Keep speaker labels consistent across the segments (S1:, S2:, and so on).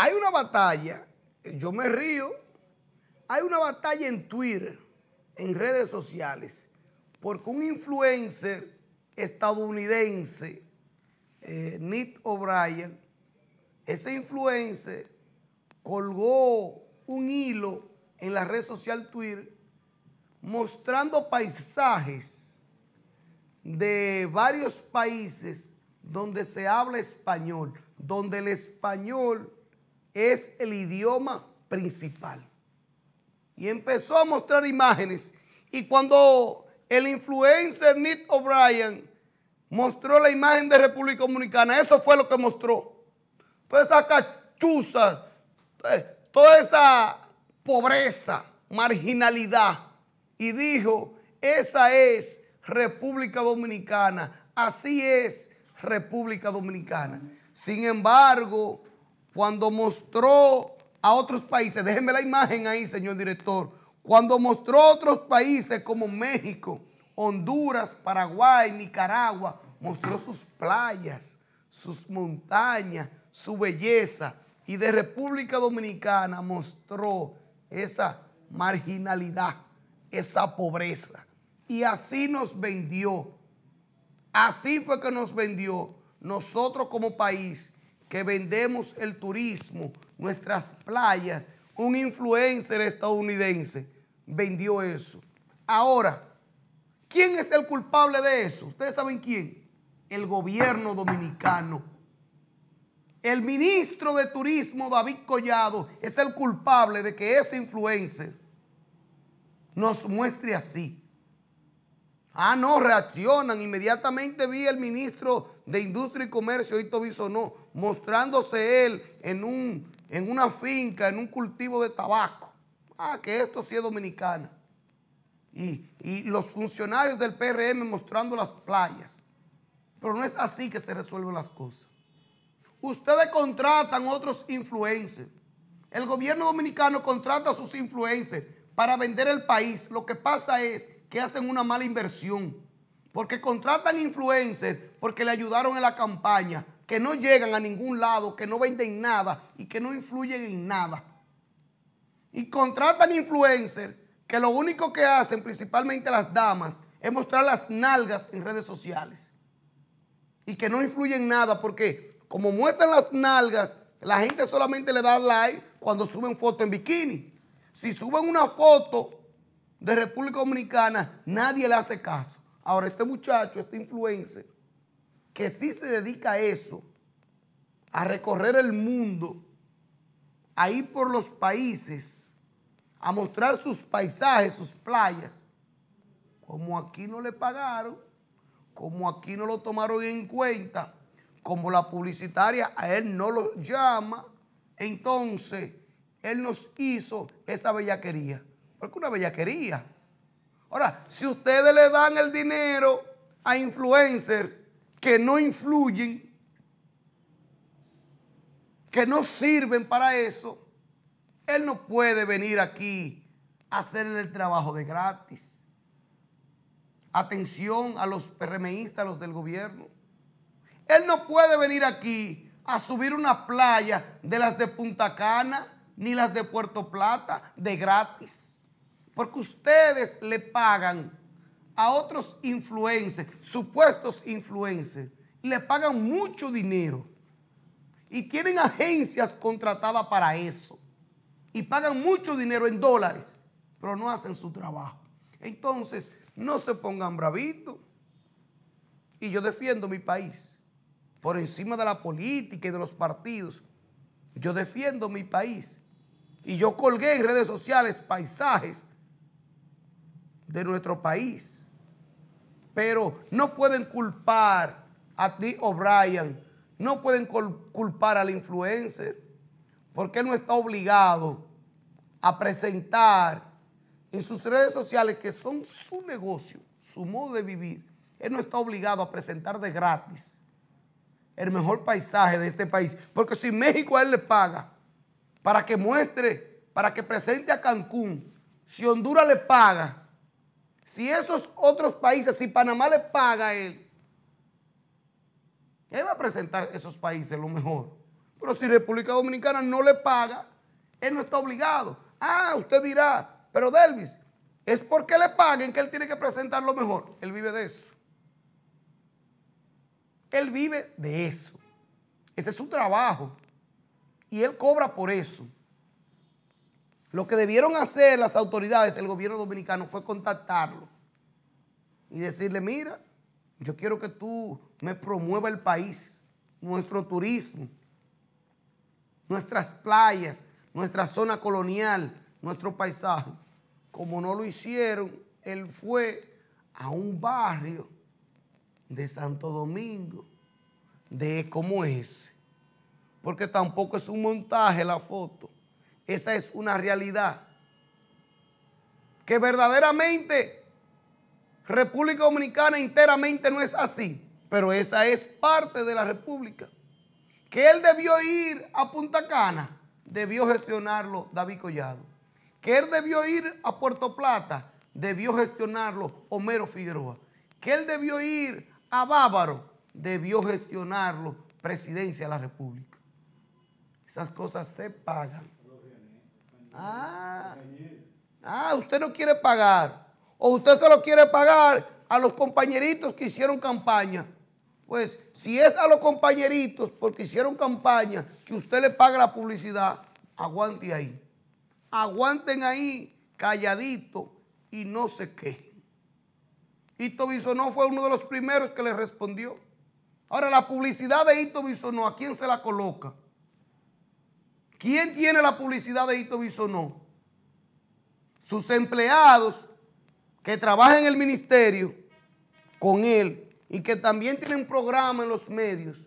S1: Hay una batalla, yo me río, hay una batalla en Twitter, en redes sociales, porque un influencer estadounidense, eh, Nick O'Brien, ese influencer colgó un hilo en la red social Twitter mostrando paisajes de varios países donde se habla español, donde el español es el idioma principal. Y empezó a mostrar imágenes. Y cuando el influencer Nick O'Brien mostró la imagen de República Dominicana, eso fue lo que mostró. Toda esa cachuza, eh, toda esa pobreza, marginalidad. Y dijo, esa es República Dominicana, así es República Dominicana. Sin embargo, cuando mostró a otros países, déjenme la imagen ahí, señor director, cuando mostró a otros países como México, Honduras, Paraguay, Nicaragua, mostró sus playas, sus montañas, su belleza, y de República Dominicana mostró esa marginalidad, esa pobreza. Y así nos vendió. Así fue que nos vendió nosotros como país que vendemos el turismo, nuestras playas. Un influencer estadounidense vendió eso. Ahora, ¿quién es el culpable de eso? Ustedes saben quién. El gobierno dominicano. El ministro de Turismo, David Collado, es el culpable de que ese influencer nos muestre así. Ah, no, reaccionan. Inmediatamente vi el ministro de Industria y Comercio, Hito Bisonó, mostrándose él en, un, en una finca, en un cultivo de tabaco. Ah, que esto sí es dominicana. Y, y los funcionarios del PRM mostrando las playas. Pero no es así que se resuelven las cosas. Ustedes contratan otros influencers. El gobierno dominicano contrata a sus influencers para vender el país. Lo que pasa es que hacen una mala inversión, porque contratan influencers porque le ayudaron en la campaña, que no llegan a ningún lado, que no venden nada y que no influyen en nada. Y contratan influencers que lo único que hacen, principalmente las damas, es mostrar las nalgas en redes sociales. Y que no influyen nada porque como muestran las nalgas, la gente solamente le da like cuando suben foto en bikini. Si suben una foto de República Dominicana, nadie le hace caso. Ahora, este muchacho, este influencer, que sí se dedica a eso, a recorrer el mundo, a ir por los países, a mostrar sus paisajes, sus playas, como aquí no le pagaron, como aquí no lo tomaron en cuenta, como la publicitaria a él no lo llama, entonces él nos hizo esa bellaquería. Porque una bellaquería. Ahora, si ustedes le dan el dinero a influencers que no influyen, que no sirven para eso, él no puede venir aquí a hacer el trabajo de gratis. Atención a los PRMistas, a los del gobierno. Él no puede venir aquí a subir una playa de las de Punta Cana ni las de Puerto Plata de gratis. Porque ustedes le pagan a otros influencers, supuestos influencers, le pagan mucho dinero. Y tienen agencias contratadas para eso. Y pagan mucho dinero en dólares, pero no hacen su trabajo. Entonces, no se pongan bravitos. Y yo defiendo mi país por encima de la política y de los partidos. Yo defiendo mi país. Y yo colgué en redes sociales paisajes de nuestro país. Pero no pueden culpar a ti O'Brien, no pueden culpar al influencer, porque él no está obligado a presentar en sus redes sociales que son su negocio, su modo de vivir. Él no está obligado a presentar de gratis el mejor paisaje de este país, porque si México a él le paga para que muestre, para que presente a Cancún, si Honduras le paga si esos otros países, si Panamá le paga a él, él va a presentar esos países lo mejor. Pero si República Dominicana no le paga, él no está obligado. Ah, usted dirá, pero Delvis, es porque le paguen que él tiene que presentar lo mejor. Él vive de eso. Él vive de eso. Ese es su trabajo. Y él cobra por eso. Lo que debieron hacer las autoridades, el gobierno dominicano, fue contactarlo y decirle, mira, yo quiero que tú me promueva el país, nuestro turismo, nuestras playas, nuestra zona colonial, nuestro paisaje. Como no lo hicieron, él fue a un barrio de Santo Domingo, de cómo es, porque tampoco es un montaje la foto. Esa es una realidad. Que verdaderamente República Dominicana enteramente no es así, pero esa es parte de la República. Que él debió ir a Punta Cana, debió gestionarlo David Collado. Que él debió ir a Puerto Plata, debió gestionarlo Homero Figueroa. Que él debió ir a Bávaro, debió gestionarlo Presidencia de la República. Esas cosas se pagan. Ah. ah, usted no quiere pagar. O usted se lo quiere pagar a los compañeritos que hicieron campaña. Pues si es a los compañeritos porque hicieron campaña que usted le paga la publicidad, aguante ahí. Aguanten ahí calladito y no se quejen. Hito Bisonó fue uno de los primeros que le respondió. Ahora, la publicidad de Hito Bisonó, ¿a quién se la coloca? ¿Quién tiene la publicidad de Hito Bisonó? Sus empleados que trabajan en el ministerio con él y que también tienen un programa en los medios,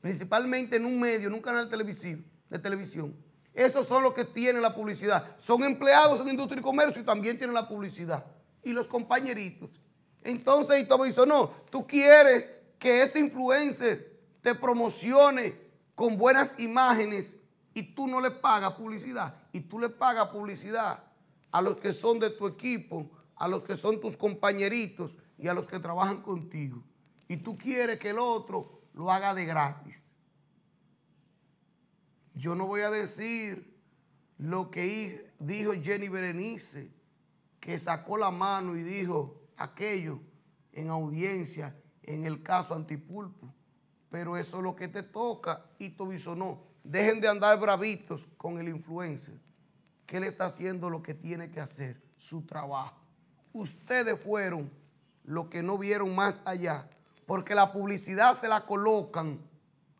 S1: principalmente en un medio, en un canal de televisión. Esos son los que tienen la publicidad. Son empleados en industria y comercio y también tienen la publicidad. Y los compañeritos. Entonces Hito Bisonó, tú quieres que ese influencer te promocione con buenas imágenes y tú no le pagas publicidad, y tú le pagas publicidad a los que son de tu equipo, a los que son tus compañeritos y a los que trabajan contigo. Y tú quieres que el otro lo haga de gratis. Yo no voy a decir lo que dijo Jenny Berenice, que sacó la mano y dijo aquello en audiencia en el caso Antipulpo pero eso es lo que te toca. Y Tobiso no. Dejen de andar bravitos con el influencer, que él está haciendo lo que tiene que hacer, su trabajo. Ustedes fueron los que no vieron más allá, porque la publicidad se la colocan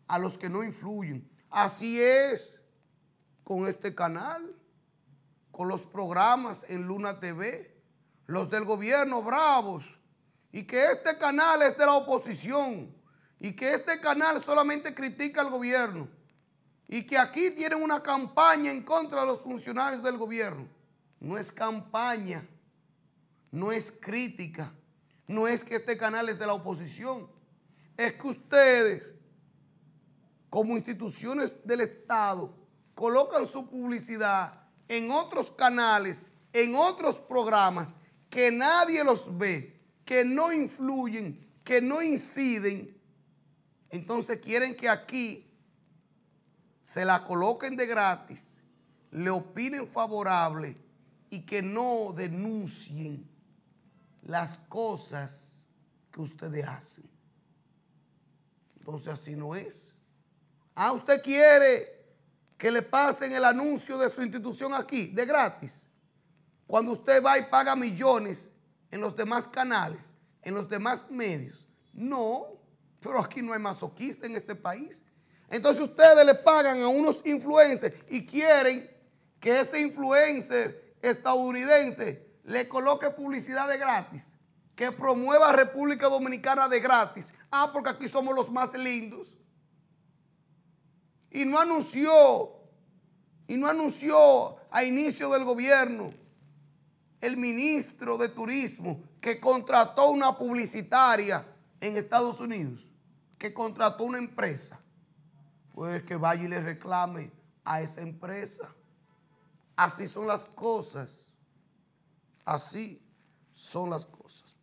S1: a los que no influyen. Así es con este canal, con los programas en Luna TV, los del gobierno bravos, y que este canal es de la oposición y que este canal solamente critica al gobierno y que aquí tienen una campaña en contra de los funcionarios del gobierno. No es campaña, no es crítica, no es que este canal es de la oposición, es que ustedes como instituciones del Estado colocan su publicidad en otros canales, en otros programas que nadie los ve, que no influyen, que no inciden entonces quieren que aquí se la coloquen de gratis, le opinen favorable y que no denuncien las cosas que ustedes hacen. Entonces así no es. Ah, usted quiere que le pasen el anuncio de su institución aquí, de gratis. Cuando usted va y paga millones en los demás canales, en los demás medios. No, pero aquí no hay masoquista en este país. Entonces ustedes le pagan a unos influencers y quieren que ese influencer estadounidense le coloque publicidad de gratis, que promueva República Dominicana de gratis. Ah, porque aquí somos los más lindos. Y no anunció, y no anunció a inicio del gobierno el ministro de Turismo que contrató una publicitaria en Estados Unidos que contrató una empresa, pues que vaya y le reclame a esa empresa. Así son las cosas. Así son las cosas.